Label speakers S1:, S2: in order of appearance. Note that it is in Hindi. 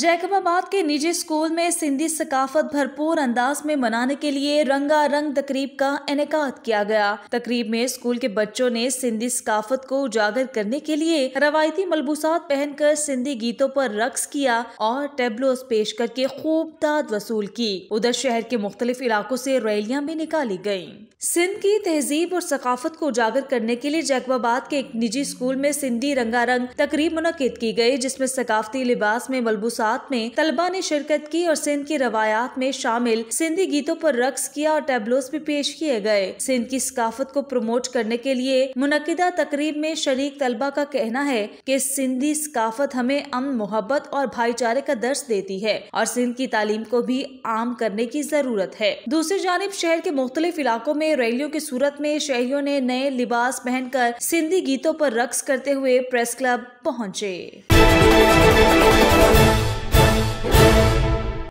S1: जैकबाबाद के निजी स्कूल में सिंधी सकाफत भरपूर अंदाज में मनाने के लिए रंगारंग तकरीब का इनका किया गया तकरीब में स्कूल के बच्चों ने सिंधी सकाफत को उजागर करने के लिए रवायती मलबूसात पहनकर सिंधी गीतों पर रक्स किया और टेबलोज पेश करके खूब दाद वसूल की उधर शहर के मुख्तलिफ इलाकों ऐसी रैलियाँ भी निकाली गयी सिंध की तहजीब और सकाफत को उजागर करने के लिए जैकबाबाद के एक निजी स्कूल में सिंधी रंगारंग तकरीब मुनद की गयी जिसमे सकाफती लिबास में मलबूसा में तलबा ने शिरकत की और सिंध की रवायात में शामिल सिंधी गीतों पर रक्स किया और टेबलोस भी पेश किए गए सिंध की सकाफत को प्रमोट करने के लिए मुनदा तकरीब में शरीक तलबा का कहना है की सिंधी सकाफत हमें अम मोहब्बत और भाईचारे का दर्श देती है और सिंध की तालीम को भी आम करने की जरूरत है दूसरी जानब शहर के मुख्तलिफ इलाकों में रैलियों की सूरत में शहरियों ने नए लिबास पहनकर सिंधी गीतों पर रक्स करते हुए प्रेस क्लब पहुँचे